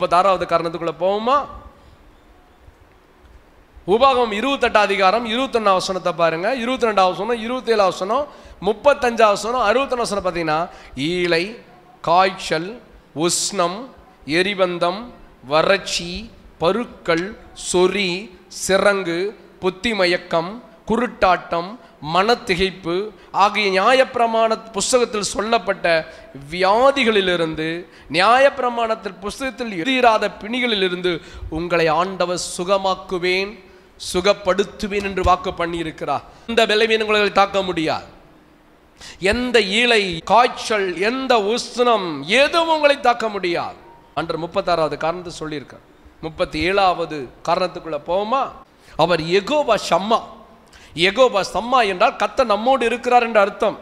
முப்பத்தாறாவது காரணத்துக்குள்ளே போவோமா உபாகம் இருபத்தெட்டு அதிகாரம் இருபத்தொன்னு அவசனத்தை பாருங்க இருபத்தி ரெண்டு அவசனம் ஏழு அவசனம் முப்பத்தஞ்சு அவசனம் அறுபத்தொன்னு அவசனம் பார்த்தீங்கன்னா ஈழை காய்ச்சல் உஷ்ணம் எரிபந்தம் வறட்சி பருக்கள் சொறி சிறங்கு புத்தி மயக்கம் குருட்டாட்டம் மனத்திகைப்பு ஆகிய நியாயப்பிரமாண புஸ்தகத்தில் சொல்லப்பட்ட வியாதிகளிலிருந்து நியாயப்பிரமாணத்தில் புஸ்தகத்தில் எழுதிராத பிணிகளிலிருந்து உங்களை ஆண்டவர் சுகமாக்குவேன் சுகப்படுத்துவேன் என்று வாக்கு பண்ணியிருக்கிறார் இந்த விளைவின் உங்களை தாக்க முடியாது எந்த ஈழை காய்ச்சல் எந்த உஷ்ணம் எதுவும் உங்களை தாக்க முடியாது அன்று முப்பத்தாறாவது காரணத்தை சொல்லியிருக்கார் முப்பத்தி ஏழாவது காரணத்துக்குள்ளே போமா அவர் எகோவா சம்மா எகோபா சம்மா என்றால் கத்த நம்மோடு இருக்கிறார் என்ற அர்த்தம்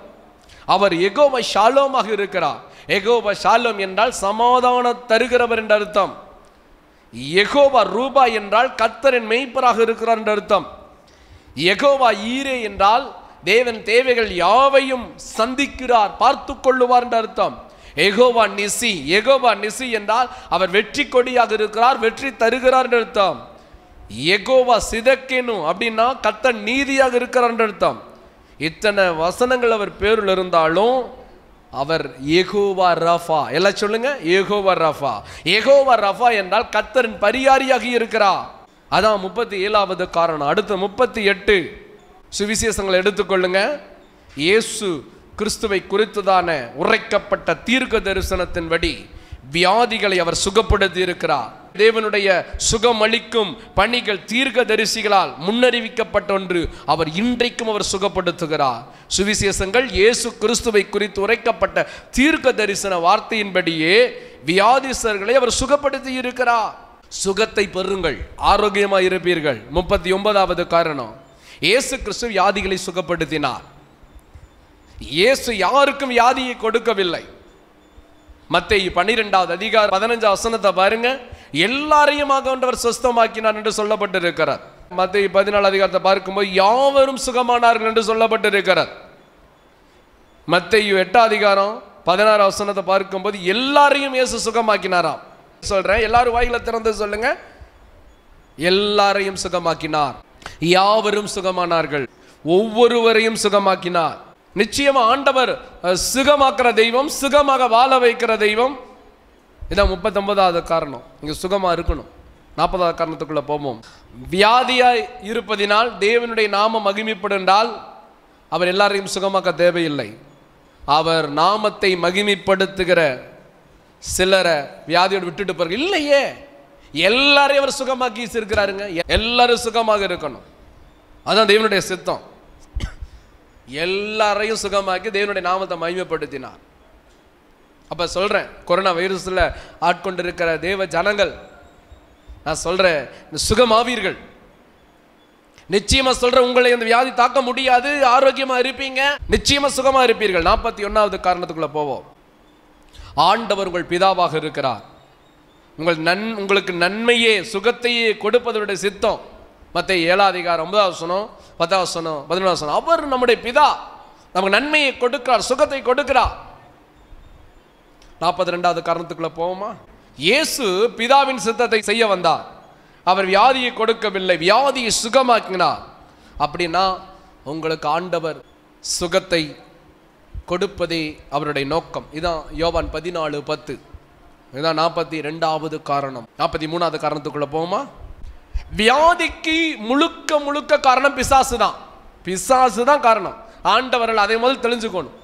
அவர் எகோப ஷாலோமாக இருக்கிறார் எகோபா ஷாலோம் என்றால் சமாதானம் தருகிறவர் என்ற அர்த்தம் எகோபா ரூபா என்றால் கத்தரின் மெய்ப்பராக இருக்கிறார் என்ற அர்த்தம் எகோபா ஈரே என்றால் தேவன் தேவைகள் யாவையும் சந்திக்கிறார் பார்த்து கொள்ளுவார் என்ற அர்த்தம் எகோவா நிசி எகோபா நிசி என்றால் அவர் வெற்றி கொடியாக இருக்கிறார் வெற்றி தருகிறார் என்ற அர்த்தம் எகோவா சிதக்கேனும் அப்படின்னா கத்த நீதியாக இருக்கிற அர்த்தம் இத்தனை வசனங்கள் அவர் பேரில் இருந்தாலும் அவர் ஏகோவா ரஃபா எல்லாம் சொல்லுங்க ஏகோவா ரஃபா ஏகோவா ரஃபா என்றால் கத்தரின் பரியாரியாக இருக்கிறா அதான் முப்பத்தி ஏழாவது காரணம் அடுத்து முப்பத்தி எட்டு சுவிசேஷங்களை எடுத்துக்கொள்ளுங்க இயேசு கிறிஸ்துவை குறித்ததான உரைக்கப்பட்ட தீர்க்க தரிசனத்தின்படி வியாதிகளை அவர் சுகப்படுத்தி இருக்கிறார் தேவனுடைய சுகம் அளிக்கும் பணிகள் தீர்க்க தரிசிகளால் முன்னறிவிக்கப்பட்ட ஒன்று அவர் இன்றைக்கும் அவர் சுகப்படுத்துகிறார் சுவிசேஷங்கள் இயேசு கிறிஸ்துவை குறித்து உரைக்கப்பட்ட தீர்க்க தரிசன வார்த்தையின்படியே வியாதிசர்களை அவர் சுகப்படுத்தி இருக்கிறார் சுகத்தை பெறுங்கள் ஆரோக்கியமாக இருப்பீர்கள் முப்பத்தி ஒன்பதாவது காரணம் இயேசு கிறிஸ்து வியாதிகளை சுகப்படுத்தினார் இயேசு யாருக்கும் வியாதியை கொடுக்கவில்லை மற்ற பன்னிரெண்டாவது அதிகாரம் பதினஞ்சாவது வசனத்தை பாருங்க எல்லாரையும் ஆகவன்றவர் சொஸ்தமாக்கினார் என்று சொல்லப்பட்டிருக்கிறார் மத்திய பதினாலு அதிகாரத்தை பார்க்கும்போது யாவரும் சுகமானார்கள் என்று சொல்லப்பட்டிருக்கிறார் மத்திய எட்டாம் அதிகாரம் பதினாறு வசனத்தை பார்க்கும்போது எல்லாரையும் இயேசு சுகமாக்கினாராம் சொல்கிறேன் எல்லாரும் வாயில திறந்து சொல்லுங்க எல்லாரையும் சுகமாக்கினார் யாவரும் சுகமானார்கள் ஒவ்வொருவரையும் சுகமாக்கினார் நிச்சயமா ஆண்டவர் சுகமாக்குற தெய்வம் சுகமாக வாழ வைக்கிற தெய்வம் இதான் முப்பத்தொன்பதாவது காரணம் இங்கே சுகமாக இருக்கணும் நாற்பதாவது காரணத்துக்குள்ளே போவோம் வியாதியாய் இருப்பதினால் தேவனுடைய நாமம் மகிமைப்படுண்டால் அவர் எல்லாரையும் சுகமாக்க தேவையில்லை அவர் நாமத்தை மகிமைப்படுத்துகிற சிலரை வியாதியோடு விட்டுட்டு போகிறார் இல்லையே எல்லாரையும் அவர் சுகமாக்கி இருக்கிறாருங்க எல்லாரும் சுகமாக இருக்கணும் அதுதான் தேவனுடைய சித்தம் எல்லாரையும் சுகமாக்கி தேவனுடைய நாமத்தை மகிமைப்படுத்தினார் அப்போ சொல்கிறேன் கொரோனா வைரஸில் ஆட்கொண்டிருக்கிற தேவ ஜனங்கள் நான் சொல்கிறேன் சுகமாவீர்கள் நிச்சயமாக சொல்கிறேன் உங்களை இந்த வியாதி தாக்க முடியாது ஆரோக்கியமாக இருப்பீங்க நிச்சயமாக சுகமாக இருப்பீர்கள் நாற்பத்தி ஒன்றாவது காரணத்துக்குள்ளே போவோம் ஆண்டவர் உங்கள் பிதாவாக இருக்கிறார் உங்கள் நன் உங்களுக்கு நன்மையே சுகத்தையே கொடுப்பதனுடைய சித்தம் மற்ற ஏழாதிகாரம் ஒன்பதாவது சொன்னோம் பத்தாவது சொன்னோம் பதினொன்றாவது சொன்னோம் அவர் நம்முடைய பிதா நமக்கு நன்மையை கொடுக்கிறார் சுகத்தை கொடுக்கிறார் நாற்பத்தி ரெண்டாவது காரணத்துக்குள்ளே போவோமா இயேசு பிதாவின் சித்தத்தை செய்ய வந்தார் அவர் வியாதியை கொடுக்கவில்லை வியாதியை சுகமாக்கினார் அப்படின்னா உங்களுக்கு ஆண்டவர் சுகத்தை கொடுப்பதே அவருடைய நோக்கம் இதான் யோவான் பதினாலு பத்து இதுதான் நாற்பத்தி ரெண்டாவது காரணம் நாற்பத்தி மூணாவது காரணத்துக்குள்ளே போவோமா வியாதிக்கு முழுக்க முழுக்க காரணம் பிசாசு தான் பிசாசு தான் காரணம் ஆண்டவர்கள் அதே முதல் தெளிஞ்சுக்கணும்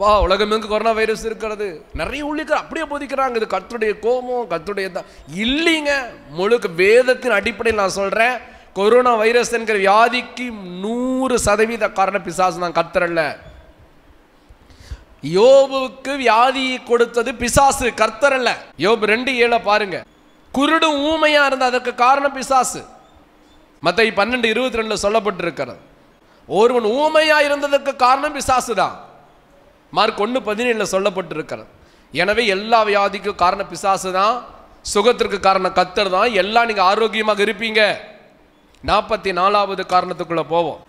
வா உலகமெங்கு கொரோனா வைரஸ் இருக்கிறது நிறைய உள்ளிக்கிற அப்படியே போதிக்கிறாங்க இது கத்துடைய கோபம் கத்துடைய தான் இல்லைங்க முழுக்க வேதத்தின் அடிப்படையில் நான் சொல்கிறேன் கொரோனா வைரஸ் என்கிற வியாதிக்கு நூறு சதவீத காரண பிசாசு நான் கத்துறல்ல யோபுக்கு வியாதி கொடுத்தது பிசாசு கர்த்தரல்ல யோபு ரெண்டு ஏழை பாருங்க குருடு ஊமையா இருந்த அதற்கு காரணம் பிசாசு மற்ற பன்னெண்டு இருபத்தி ரெண்டுல சொல்லப்பட்டிருக்கிறது ஒருவன் ஊமையா இருந்ததற்கு காரணம் பிசாசு தான் மார்க் ஒன்று பதினேழில் சொல்லப்பட்டிருக்கிறது எனவே எல்லா வியாதிக்கும் காரணம் பிசாசு தான் சுகத்திற்கு காரணம் கத்தர் தான் எல்லாம் நீங்கள் ஆரோக்கியமாக இருப்பீங்க நாற்பத்தி நாலாவது காரணத்துக்குள்ளே போவோம்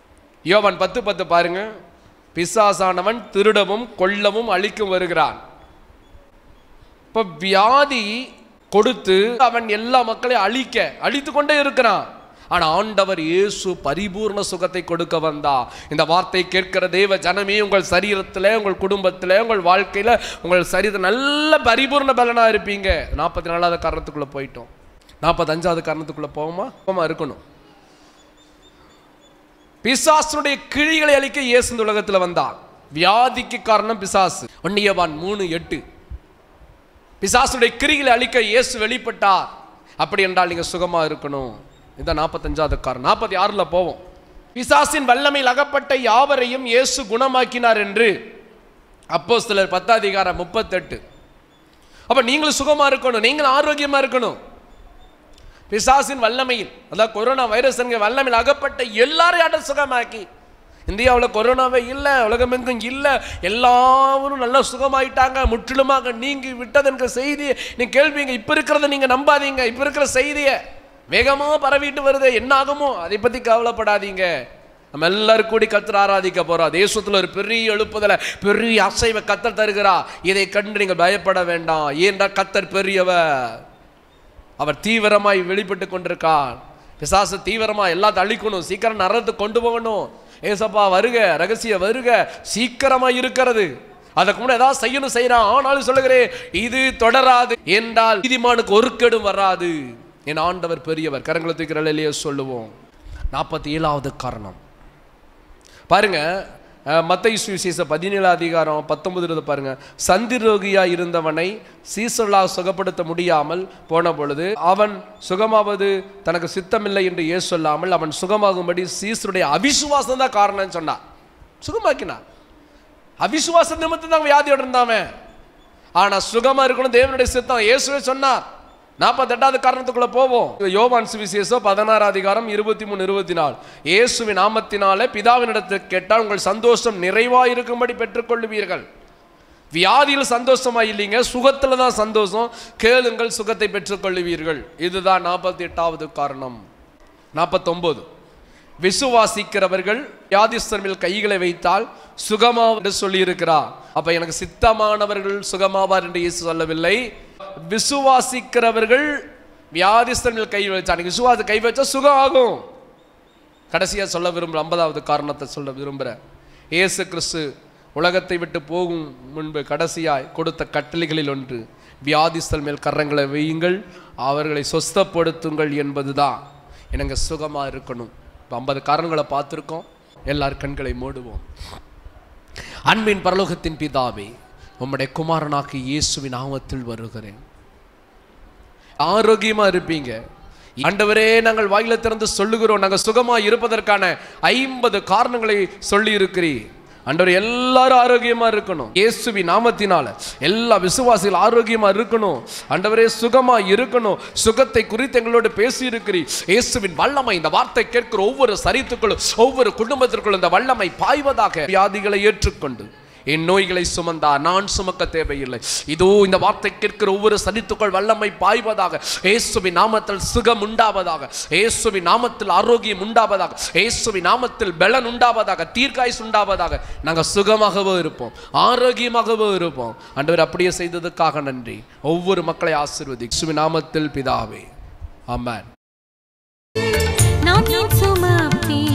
யோவன் பத்து பத்து பாருங்க பிசாசானவன் திருடவும் கொல்லவும் அழிக்கும் வருகிறான் இப்போ வியாதி கொடுத்து அவன் எல்லா மக்களையும் அழிக்க அழித்து கொண்டே இருக்கிறான் ஆனால் ஆண்டவர் இயேசு பரிபூர்ண சுகத்தை கொடுக்க வந்தா இந்த வார்த்தை கேட்கிற தெய்வ ஜனமே உங்கள் சரீரத்தில் உங்கள் குடும்பத்தில் உங்கள் வாழ்க்கையில் உங்கள் சரீரம் நல்ல பரிபூர்ண பலனாக இருப்பீங்க நாற்பத்தி நாலாவது காரணத்துக்குள்ளே போயிட்டோம் நாற்பத்தஞ்சாவது காரணத்துக்குள்ளே போவோமா போமா இருக்கணும் பிசாசனுடைய கிழிகளை அழிக்க இயேசு இந்த உலகத்தில் வந்தான் வியாதிக்கு காரணம் பிசாசு ஒன்னியவான் மூணு எட்டு பிசாசுடைய கிரிகளை அழிக்க இயேசு வெளிப்பட்டார் அப்படி என்றால் நீங்கள் சுகமாக இருக்கணும் இதான் நாற்பத்தஞ்சாவது கார் நாற்பத்தி ஆறில் போவோம் பிசாசின் வல்லமையில் அகப்பட்ட யாவரையும் இயேசு குணமாக்கினார் என்று அப்போ சிலர் பத்தாதிகாரம் முப்பத்தெட்டு அப்போ நீங்களும் சுகமாக இருக்கணும் நீங்களும் ஆரோக்கியமாக இருக்கணும் பிசாசின் வல்லமையில் அதான் கொரோனா வைரஸ் என்கிற வல்லமையில் அகப்பட்ட எல்லாரையும் சுகமாக்கி இந்தியாவில் கொரோனாவே இல்லை உலகமெங்கும் இல்லை எல்லாரும் நல்லா சுகமாயிட்டாங்க முற்றிலுமாக நீங்கி விட்டது செய்தியை நீ நீங்கள் கேள்விங்க இப்போ இருக்கிறத நீங்கள் நம்பாதீங்க இப்போ இருக்கிற செய்தியை வேகமாக பரவிட்டு வருது என்ன ஆகுமோ அதை பற்றி கவலைப்படாதீங்க நம்ம எல்லாரும் கூடி கத்தர் ஆராதிக்க போகிறோம் தேசத்தில் ஒரு பெரிய எழுப்புதல பெரிய அசைவை கத்தர் தருகிறா இதை கண்டு நீங்கள் பயப்பட வேண்டாம் ஏன்றா கத்தர் பெரியவர் அவர் தீவிரமாய் வெளிப்பட்டு கொண்டிருக்கார் பிசாசு தீவிரமாக எல்லாத்தையும் அழிக்கணும் சீக்கிரம் நரத்து கொண்டு போகணும் ஏசப்பா வருக ரகசிய வருக சீக்கிரமாக இருக்கிறது அதை கூட ஏதாவது செய்யணும் செய்யறான் ஆனாலும் சொல்லுகிறேன் இது தொடராது என்றால் நீதிமானுக்கு ஒரு கெடும் வராது என் ஆண்டவர் பெரியவர் கரங்களை தூக்கிற இல்லையே சொல்லுவோம் நாற்பத்தி ஏழாவது காரணம் பாருங்க மத்த சுவிசேஷ பதினேழு அதிகாரம் பத்தொன்பது இருந்து பாருங்க சந்திரோகியா இருந்தவனை சீசலாக சுகப்படுத்த முடியாமல் போன பொழுது அவன் சுகமாவது தனக்கு சித்தமில்லை என்று ஏ சொல்லாமல் அவன் சுகமாகும்படி சீசருடைய அவிசுவாசம் தான் காரணம்னு சொன்னான் சுகமாக்கினான் அவிசுவாச நிமித்தம் தான் வியாதியோடு இருந்தாவன் ஆனால் சுகமாக இருக்கணும் தேவனுடைய சித்தம் இயேசுவே சொன்னார் நாற்பத்தெட்டாவது காரணத்துக்குள்ள போவோம் யோவான் சுவிசேஷம் பதினாறு அதிகாரம் இருபத்தி மூணு இருபத்தி நாலு இயேசுவின் நாமத்தினால பிதாவினிடத்தை கேட்டால் உங்கள் சந்தோஷம் நிறைவாக இருக்கும்படி பெற்றுக்கொள்வீர்கள் வியாதியில் சந்தோஷமாக இல்லைங்க சுகத்தில் தான் சந்தோஷம் கேளுங்கள் சுகத்தை பெற்றுக்கொள்வீர்கள் இதுதான் நாற்பத்தி எட்டாவது காரணம் நாற்பத்தொம்போது விசுவாசிக்கிறவர்கள் வியாதிஸ்தர்மில் கைகளை வைத்தால் சுகமா என்று சொல்லியிருக்கிறார் அப்ப எனக்கு சித்தமானவர்கள் சுகமாவார் என்று இயேசு சொல்லவில்லை விசுவாசிக்கிறவர்கள் வியாதிஸ்தர்மில் கை வைத்தா விசுவாச கை வச்சா சுகம் ஆகும் கடைசியாக சொல்ல விரும்புற ஐம்பதாவது காரணத்தை சொல்ல விரும்புகிறேன் இயேசு கிறிஸ்து உலகத்தை விட்டு போகும் முன்பு கடைசியாய் கொடுத்த கட்டளைகளில் ஒன்று வியாதிஸ்தல் மேல் கரங்களை வையுங்கள் அவர்களை சொஸ்தப்படுத்துங்கள் என்பதுதான் எனக்கு சுகமாக இருக்கணும் இப்போ ஐம்பது காரணங்களை பார்த்துருக்கோம் எல்லார் கண்களை மூடுவோம் அன்பின் பரலோகத்தின் பிதாவே உம்முடைய குமாரனாக்கு இயேசுவின் ஆவத்தில் வருகிறேன் ஆரோக்கியமாக இருப்பீங்க ஆண்டவரே நாங்கள் வாயில திறந்து சொல்லுகிறோம் நாங்கள் சுகமாக இருப்பதற்கான ஐம்பது காரணங்களை சொல்லி அண்டவர் எல்லாரும் ஆரோக்கியமாக இருக்கணும் இயேசுவி நாமத்தினால எல்லா விசுவாசிகள் ஆரோக்கியமாக இருக்கணும் அண்டவரே சுகமா இருக்கணும் சுகத்தை குறித்து எங்களோடு இருக்கிறீ இயேசுவின் வல்லமை இந்த வார்த்தை கேட்கிற ஒவ்வொரு சரித்துக்குள்ளும் ஒவ்வொரு குடும்பத்திற்குள்ளும் இந்த வல்லமை பாய்வதாக வியாதிகளை ஏற்றுக்கொண்டு என் நோய்களை சுமந்தா நான் சுமக்க தேவையில்லை இதோ இந்த வார்த்தை கேட்கிற ஒவ்வொரு சனித்துக்கள் வல்லமை பாய்வதாக ஏசுவி நாமத்தில் சுகம் உண்டாவதாக ஏசுவி நாமத்தில் ஆரோக்கியம் உண்டாவதாக ஏசுவி நாமத்தில் பலன் உண்டாவதாக தீர்க்காய்ஸ் உண்டாவதாக நாங்கள் சுகமாகவே இருப்போம் ஆரோக்கியமாகவே இருப்போம் அன்றவர் அப்படியே செய்ததுக்காக நன்றி ஒவ்வொரு மக்களை ஆசிர்வதி சுவி நாமத்தில் பிதாவே அம்மன் நான் சுமாப்தி